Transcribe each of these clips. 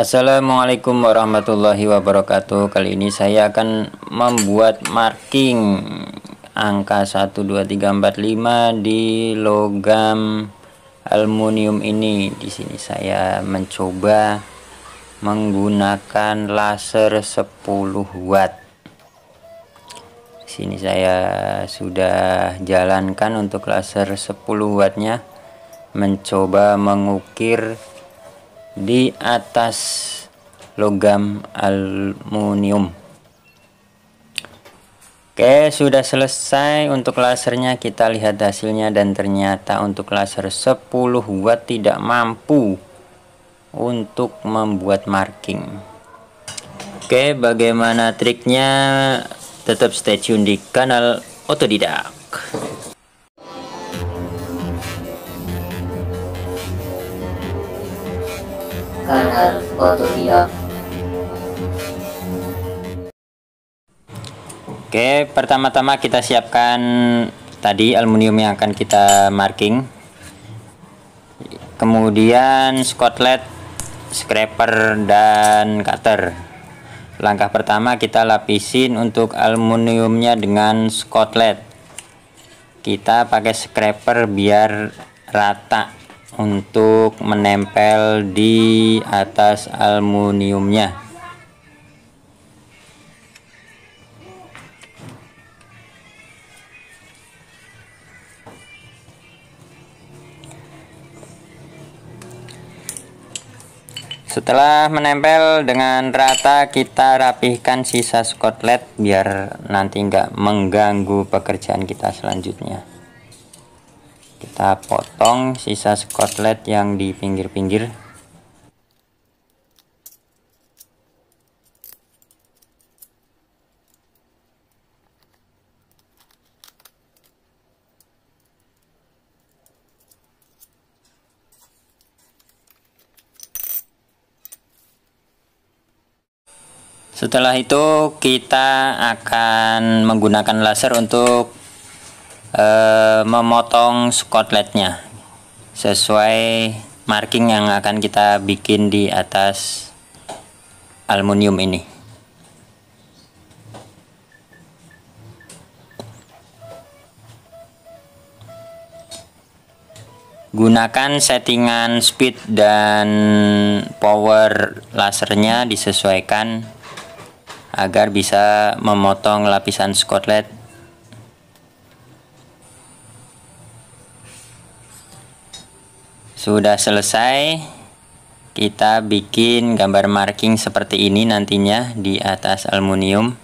Assalamualaikum warahmatullahi wabarakatuh Kali ini saya akan membuat marking angka 1, 2, 3, 4, 5 di logam aluminium ini Di sini saya mencoba menggunakan laser 10 watt sini saya sudah jalankan untuk laser 10 wattnya mencoba mengukir di atas logam aluminium Oke sudah selesai untuk lasernya kita lihat hasilnya dan ternyata untuk laser 10 watt tidak mampu untuk membuat marking Oke bagaimana triknya tetap stay tune di kanal otodidak kanan foto Oke pertama-tama kita siapkan tadi aluminium yang akan kita marking kemudian skotlet scraper dan cutter langkah pertama kita lapisin untuk aluminiumnya dengan skotlet kita pakai scraper biar rata untuk menempel di atas aluminiumnya setelah menempel dengan rata kita rapihkan sisa skotlet biar nanti nggak mengganggu pekerjaan kita selanjutnya kita potong sisa skotlet yang di pinggir-pinggir Setelah itu kita akan menggunakan laser untuk Eh, memotong skotletnya sesuai marking yang akan kita bikin di atas aluminium ini gunakan settingan speed dan power lasernya disesuaikan agar bisa memotong lapisan skotlet sudah selesai kita bikin gambar marking seperti ini nantinya di atas aluminium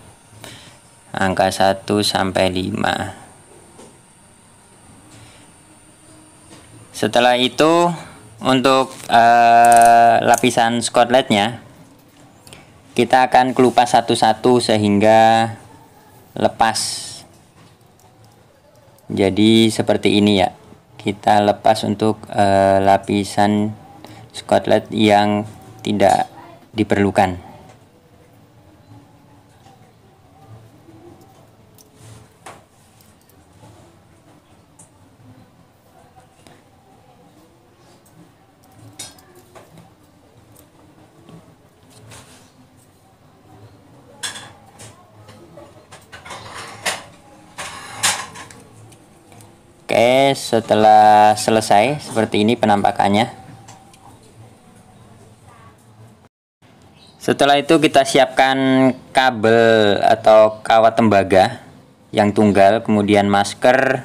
angka 1 sampai 5 setelah itu untuk uh, lapisan skotletnya kita akan kelupas satu-satu sehingga lepas jadi seperti ini ya kita lepas untuk uh, lapisan skotlet yang tidak diperlukan Oke, setelah selesai seperti ini penampakannya. Setelah itu kita siapkan kabel atau kawat tembaga yang tunggal, kemudian masker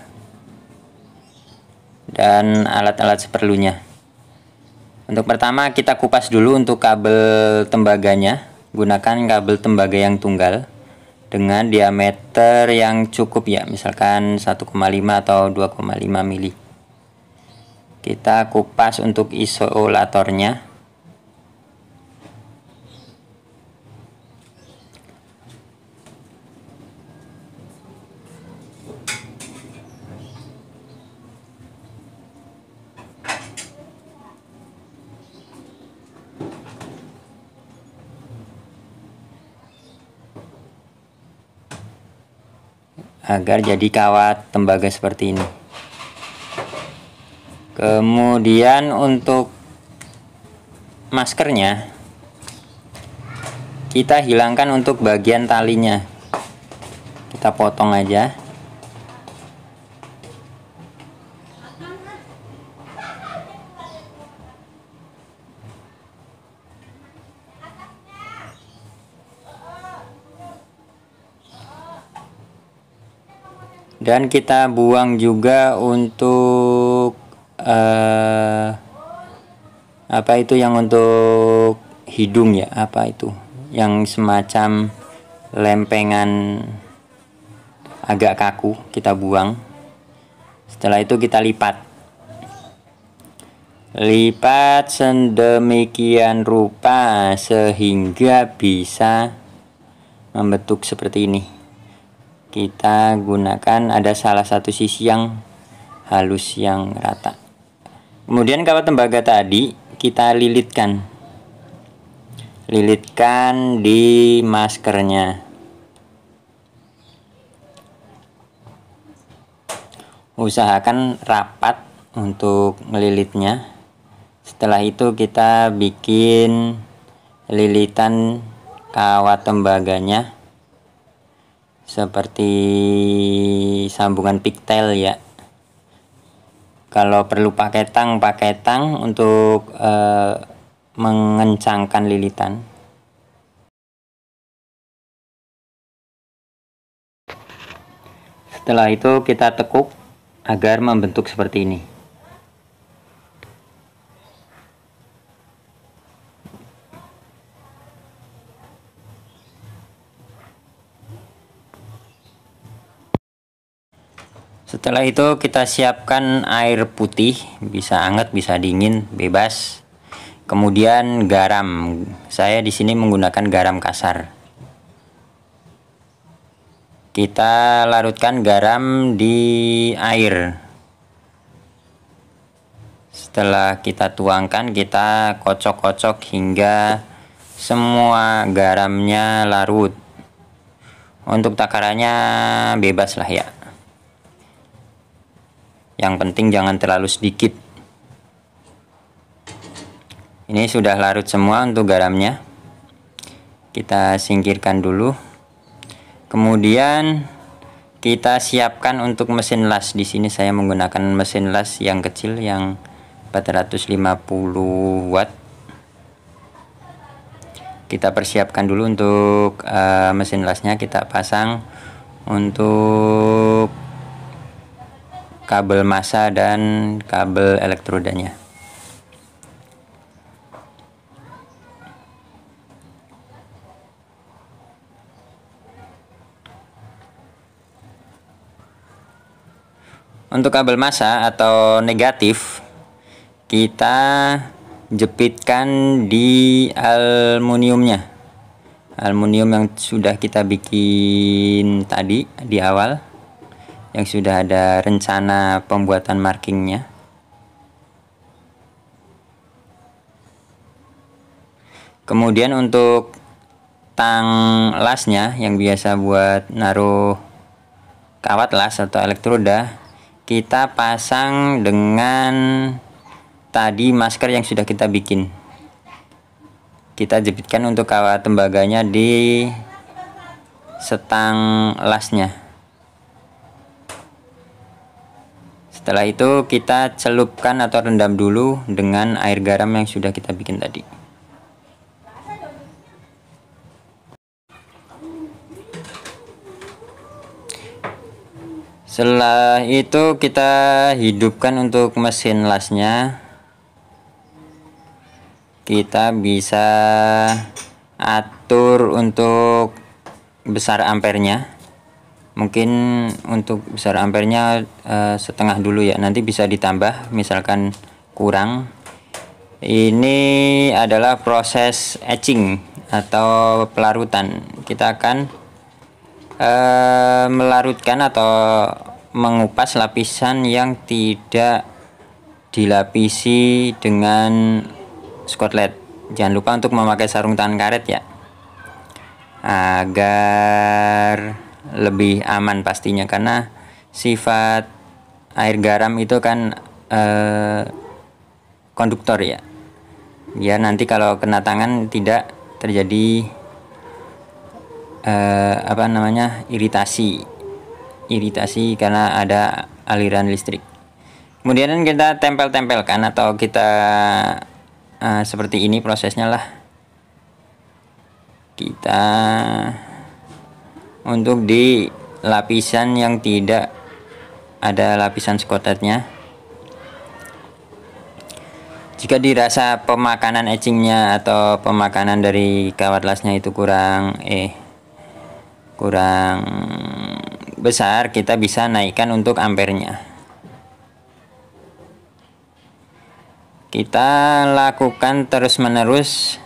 dan alat-alat seperlunya. Untuk pertama kita kupas dulu untuk kabel tembaganya, gunakan kabel tembaga yang tunggal dengan diameter yang cukup ya misalkan 1,5 atau 2,5 mili kita kupas untuk isolatornya agar jadi kawat tembaga seperti ini kemudian untuk maskernya kita hilangkan untuk bagian talinya kita potong aja dan kita buang juga untuk uh, apa itu yang untuk hidung ya apa itu yang semacam lempengan agak kaku kita buang setelah itu kita lipat lipat sedemikian rupa sehingga bisa membentuk seperti ini kita gunakan ada salah satu sisi yang halus yang rata kemudian kawat tembaga tadi kita lilitkan lilitkan di maskernya usahakan rapat untuk melilitnya setelah itu kita bikin lilitan kawat tembaganya seperti sambungan pigtail ya kalau perlu pakai tang pakai tang untuk eh, mengencangkan lilitan setelah itu kita tekuk agar membentuk seperti ini Setelah itu kita siapkan air putih, bisa anget, bisa dingin, bebas. Kemudian garam. Saya di sini menggunakan garam kasar. Kita larutkan garam di air. Setelah kita tuangkan, kita kocok-kocok hingga semua garamnya larut. Untuk takarannya bebas lah ya yang penting jangan terlalu sedikit ini sudah larut semua untuk garamnya kita singkirkan dulu kemudian kita siapkan untuk mesin las di sini saya menggunakan mesin las yang kecil yang 450 watt kita persiapkan dulu untuk uh, mesin lasnya kita pasang untuk kabel massa dan kabel elektrodanya Untuk kabel massa atau negatif kita jepitkan di aluminiumnya. Aluminium yang sudah kita bikin tadi di awal yang sudah ada rencana pembuatan markingnya kemudian untuk tang lasnya yang biasa buat naruh kawat las atau elektroda kita pasang dengan tadi masker yang sudah kita bikin kita jepitkan untuk kawat tembaganya di setang lasnya setelah itu kita celupkan atau rendam dulu dengan air garam yang sudah kita bikin tadi setelah itu kita hidupkan untuk mesin lasnya kita bisa atur untuk besar ampernya mungkin untuk besar ampernya uh, setengah dulu ya nanti bisa ditambah misalkan kurang ini adalah proses etching atau pelarutan kita akan uh, melarutkan atau mengupas lapisan yang tidak dilapisi dengan skotlet jangan lupa untuk memakai sarung tangan karet ya agar lebih aman pastinya karena sifat air garam itu kan eh, konduktor ya ya nanti kalau kena tangan tidak terjadi eh, apa namanya iritasi iritasi karena ada aliran listrik kemudian kita tempel-tempelkan atau kita eh, seperti ini prosesnya lah kita untuk di lapisan yang tidak ada lapisan skotetnya jika dirasa pemakanan etchingnya atau pemakanan dari kawat lasnya itu kurang eh kurang besar kita bisa naikkan untuk ampernya kita lakukan terus menerus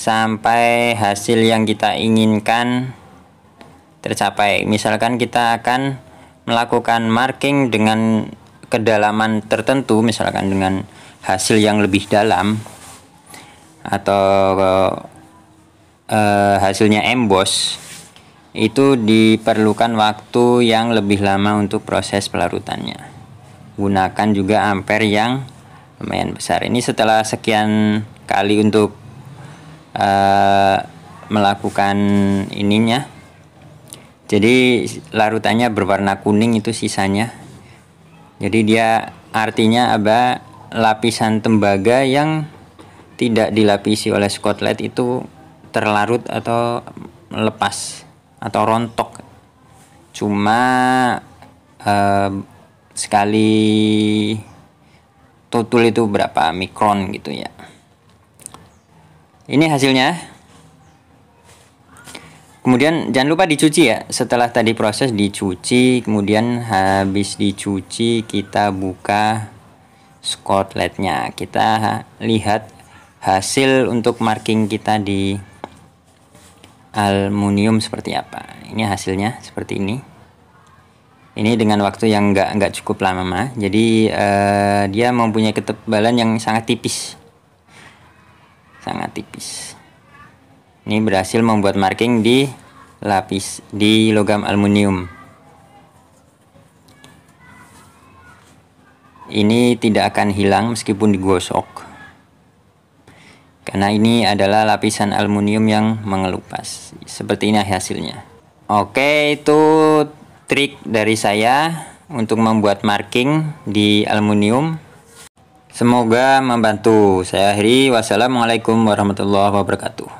sampai hasil yang kita inginkan tercapai. Misalkan kita akan melakukan marking dengan kedalaman tertentu, misalkan dengan hasil yang lebih dalam atau eh, hasilnya emboss itu diperlukan waktu yang lebih lama untuk proses pelarutannya. Gunakan juga ampere yang lumayan besar. Ini setelah sekian kali untuk uh, melakukan ininya jadi larutannya berwarna kuning itu sisanya jadi dia artinya apa lapisan tembaga yang tidak dilapisi oleh skotlet itu terlarut atau lepas atau rontok cuma eh, sekali tutul itu berapa mikron gitu ya ini hasilnya Kemudian jangan lupa dicuci ya. Setelah tadi proses dicuci, kemudian habis dicuci kita buka skotletnya. Kita lihat hasil untuk marking kita di aluminium seperti apa. Ini hasilnya seperti ini. Ini dengan waktu yang enggak nggak cukup lama mah. Jadi eh, dia mempunyai ketebalan yang sangat tipis, sangat tipis. Ini berhasil membuat marking di lapis di logam aluminium. Ini tidak akan hilang meskipun digosok. Karena ini adalah lapisan aluminium yang mengelupas. Seperti ini hasilnya. Oke, itu trik dari saya untuk membuat marking di aluminium. Semoga membantu. Saya akhiri. Wassalamualaikum warahmatullahi wabarakatuh.